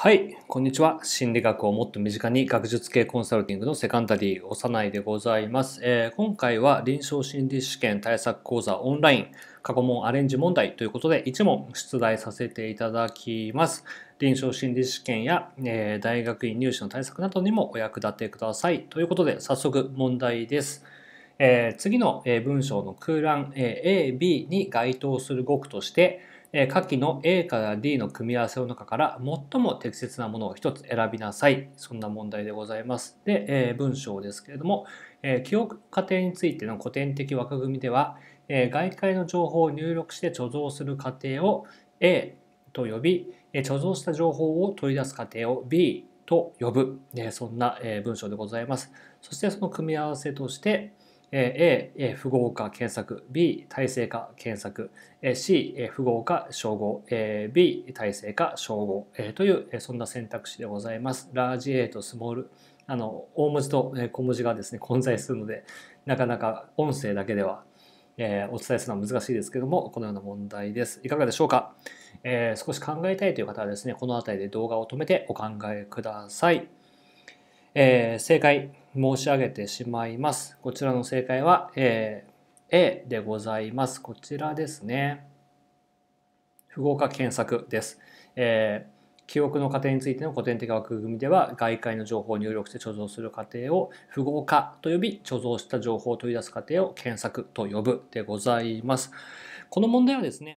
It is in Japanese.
はい、こんにちは。心理学をもっと身近に学術系コンサルティングのセカンダリー、幼いでございます、えー、今回は臨床心理試験対策講座オンライン過去問アレンジ問題ということで1問出題させていただきます。臨床心理試験や、えー、大学院入試の対策などにもお役立てください。ということで早速問題です。次の文章の空欄 A、B に該当する語句として、下記の A から D の組み合わせの中から最も適切なものを一つ選びなさいそんな問題でございます。で、文章ですけれども、記憶過程についての古典的枠組みでは、外界の情報を入力して貯蔵する過程を A と呼び、貯蔵した情報を取り出す過程を B と呼ぶ、そんな、文章でございます。そしてその組み合わせとして、A、符号化検索 B、体制化検索 C、符号化称号 B、体制化称号というそんな選択肢でございます。ラージ A とスモールあの大文字と小文字がですね混在するのでなかなか音声だけではえお伝えするのは難しいですけども、このような問題です。いかがでしょうか、えー、少し考えたいという方はですね、この辺りで動画を止めてお考えください。えー、正解申し上げてしまいます。こちらの正解は、えー、A でございます。こちらですね。符号化検索です。えー記憶の過程についての古典的枠組みでは外界の情報を入力して貯蔵する過程を符号化と呼び貯蔵した情報を取り出す過程を検索と呼ぶでございます。この問題はですね